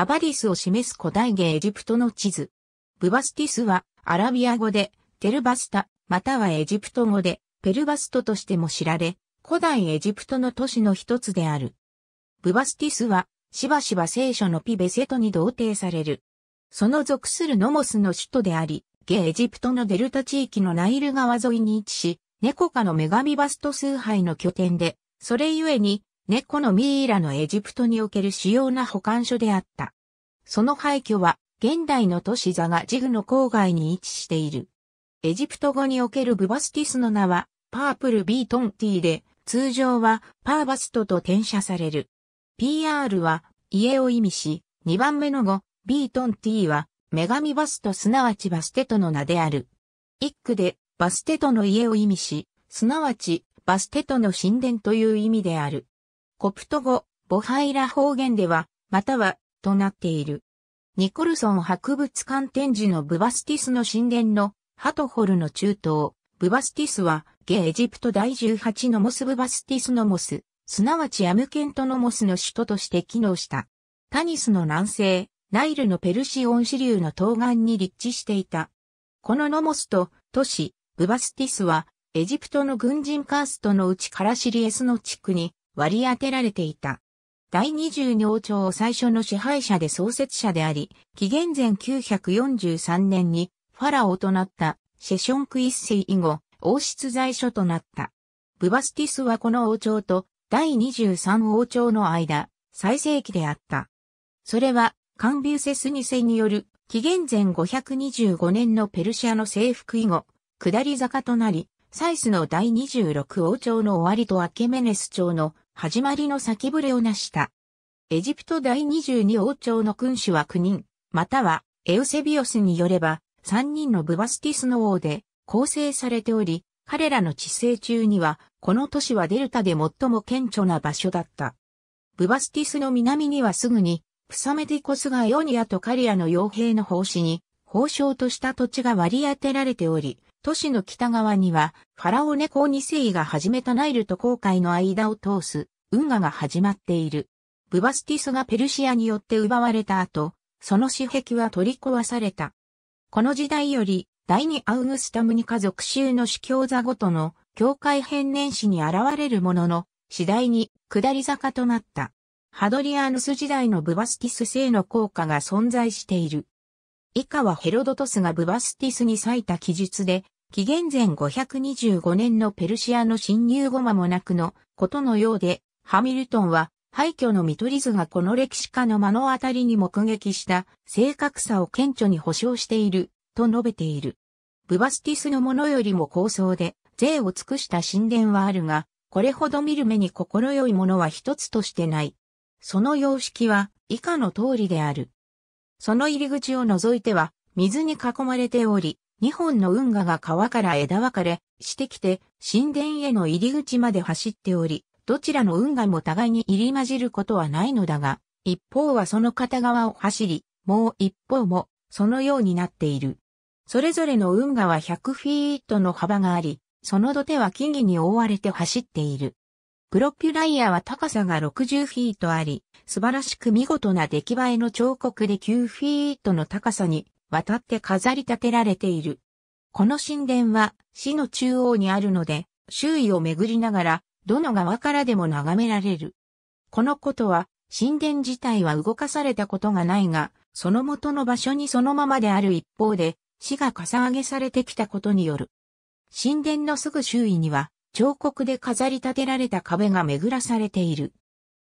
アバディスを示す古代芸エジプトの地図。ブバスティスはアラビア語でテルバスタ、またはエジプト語でペルバストとしても知られ、古代エジプトの都市の一つである。ブバスティスはしばしば聖書のピベセトに同定される。その属するノモスの首都であり、ゲエジプトのデルタ地域のナイル川沿いに位置し、ネコ科の女神バスト崇拝の拠点で、それゆえに猫のミイラのエジプトにおける主要な保管所であった。その廃墟は、現代の都市ザガジグの郊外に位置している。エジプト語におけるブバスティスの名は、パープルビートンティーで、通常はパーバストと転写される。PR は家を意味し、2番目の語、ビートンティーは、女神バストすなわちバステトの名である。一句で、バステトの家を意味し、すなわち、バステトの神殿という意味である。コプト語、ボハイラ方言では、または、となっている。ニコルソン博物館展示のブバスティスの神殿のハトホルの中東、ブバスティスは、ゲエジプト第18のモスブバスティスのモス、すなわちアムケントのモスの首都として機能した。タニスの南西、ナイルのペルシオン支流の東岸に立地していた。このノモスと都市、ブバスティスは、エジプトの軍人カーストのうちカラシリエスの地区に割り当てられていた。第20王朝を最初の支配者で創設者であり、紀元前943年にファラオとなったシェションク一世以後、王室在所となった。ブバスティスはこの王朝と第23王朝の間、最盛期であった。それは、カンビュセス二世による紀元前525年のペルシアの征服以後、下り坂となり、サイスの第26王朝の終わりとアケメネス朝の始まりの先触れを成した。エジプト第22王朝の君主は9人、またはエウセビオスによれば3人のブバスティスの王で構成されており、彼らの治世中には、この都市はデルタで最も顕著な場所だった。ブバスティスの南にはすぐに、プサメディコスがエオニアとカリアの傭兵の奉仕に、報奨とした土地が割り当てられており、都市の北側には、ファラオネコーニ世イが始めたナイルと航海の間を通す、運河が始まっている。ブバスティスがペルシアによって奪われた後、その私壁は取り壊された。この時代より、第二アウグスタムニカ属州の主教座ごとの教会変年史に現れるものの、次第に下り坂となった。ハドリアヌス時代のブバスティス性の効果が存在している。以下はヘロドトスがブバスティスに咲いた記述で、紀元前525年のペルシアの侵入後間もなくのことのようで、ハミルトンは廃墟の見取り図がこの歴史家の目の当たりに目撃した正確さを顕著に保証していると述べている。ブバスティスのものよりも高層で税を尽くした神殿はあるが、これほど見る目に心よいものは一つとしてない。その様式は以下の通りである。その入り口を除いては、水に囲まれており、2本の運河が川から枝分かれしてきて、神殿への入り口まで走っており、どちらの運河も互いに入り混じることはないのだが、一方はその片側を走り、もう一方も、そのようになっている。それぞれの運河は100フィートの幅があり、その土手は木々に覆われて走っている。プロピュライアは高さが60フィートあり、素晴らしく見事な出来栄えの彫刻で9フィートの高さに渡って飾り立てられている。この神殿は市の中央にあるので、周囲を巡りながら、どの側からでも眺められる。このことは、神殿自体は動かされたことがないが、その元の場所にそのままである一方で、市がかさ上げされてきたことによる。神殿のすぐ周囲には、彫刻で飾り立てられた壁が巡らされている。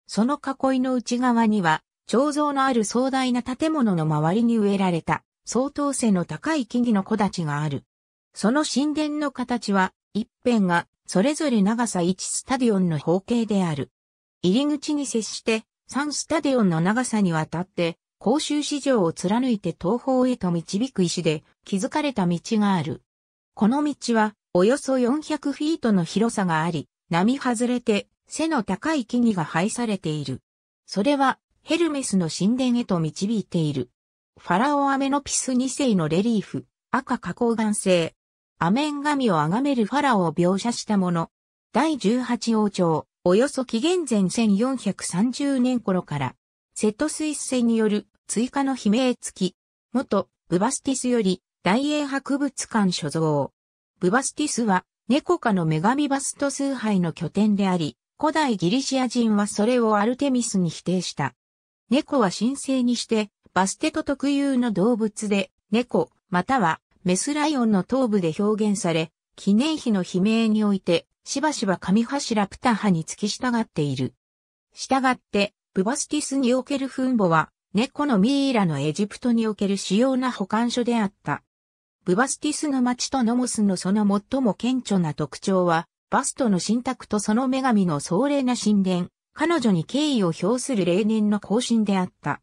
その囲いの内側には、彫像のある壮大な建物の周りに植えられた、相当性の高い木々の木立がある。その神殿の形は、一辺が、それぞれ長さ1スタディオンの方形である。入り口に接して、3スタディオンの長さにわたって、公衆市場を貫いて東方へと導く石で、築かれた道がある。この道は、およそ400フィートの広さがあり、並外れて背の高い木々が配されている。それはヘルメスの神殿へと導いている。ファラオアメノピス2世のレリーフ、赤花崗岩製。アメン神を崇めるファラオを描写したもの。第18王朝、およそ紀元前1430年頃から、セットスイス戦による追加の悲鳴付き、元ブバスティスより大英博物館所蔵。ブバスティスは、猫科の女神バスト崇拝の拠点であり、古代ギリシア人はそれをアルテミスに否定した。猫は神聖にして、バステト特有の動物で、猫、またはメスライオンの頭部で表現され、記念碑の悲鳴において、しばしば神柱プタ派に付き従っている。従って、ブバスティスにおける墳墓は、猫のミイラのエジプトにおける主要な保管所であった。ブバスティスの町とノモスのその最も顕著な特徴は、バストの神託とその女神の壮麗な神殿、彼女に敬意を表する例年の行進であった。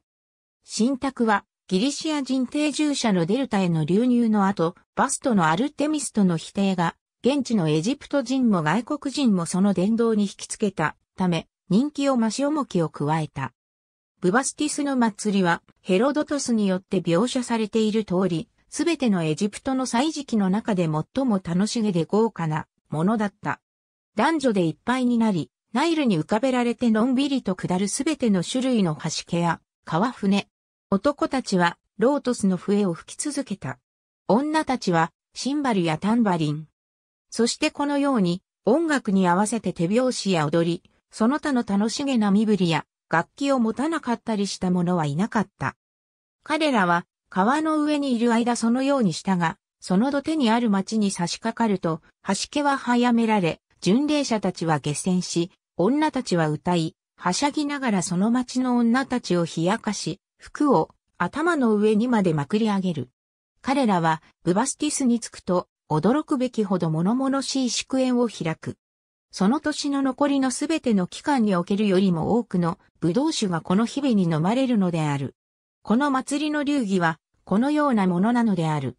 神託は、ギリシア人定住者のデルタへの流入の後、バストのアルテミスとの否定が、現地のエジプト人も外国人もその伝道に引きつけたため、人気を増し重きを加えた。ブバスティスの祭りは、ヘロドトスによって描写されている通り、すべてのエジプトの歳時期の中で最も楽しげで豪華なものだった。男女でいっぱいになり、ナイルに浮かべられてのんびりと下るすべての種類の橋家や川船。男たちはロートスの笛を吹き続けた。女たちはシンバルやタンバリン。そしてこのように音楽に合わせて手拍子や踊り、その他の楽しげな身振りや楽器を持たなかったりした者はいなかった。彼らは川の上にいる間そのようにしたが、その土手にある町に差し掛かると、橋家は早められ、巡礼者たちは下船し、女たちは歌い、はしゃぎながらその町の女たちを冷やかし、服を頭の上にまでまくり上げる。彼らはブバスティスに着くと、驚くべきほど物々しい祝宴を開く。その年の残りのすべての期間におけるよりも多くの葡萄酒がこの日々に飲まれるのである。この祭りの流儀は、このようなものなのである。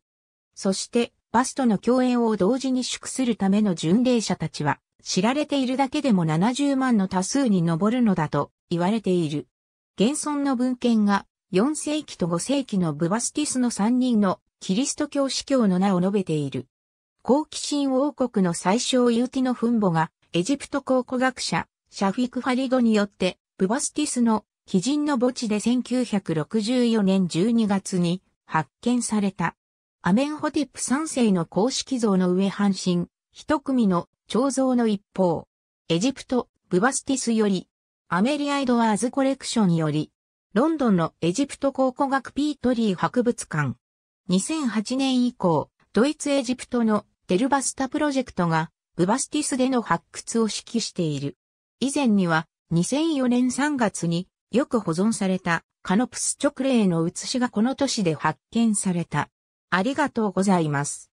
そして、バスとの共演を同時に祝するための巡礼者たちは、知られているだけでも70万の多数に上るのだと言われている。現存の文献が4世紀と5世紀のブバスティスの3人のキリスト教司教の名を述べている。好奇心王国の最小ユーティの墳墓がエジプト考古学者シャフィク・ファリドによってブバスティスの鬼人の墓地で1964年12月に発見された。アメンホテップ3世の公式像の上半身、一組の彫像の一方、エジプト、ブバスティスより、アメリア・エドワーズコレクションより、ロンドンのエジプト考古学ピートリー博物館。2008年以降、ドイツエジプトのデルバスタプロジェクトが、ブバスティスでの発掘を指揮している。以前には、2004年3月に、よく保存されたカノプス直霊の写しがこの都市で発見された。ありがとうございます。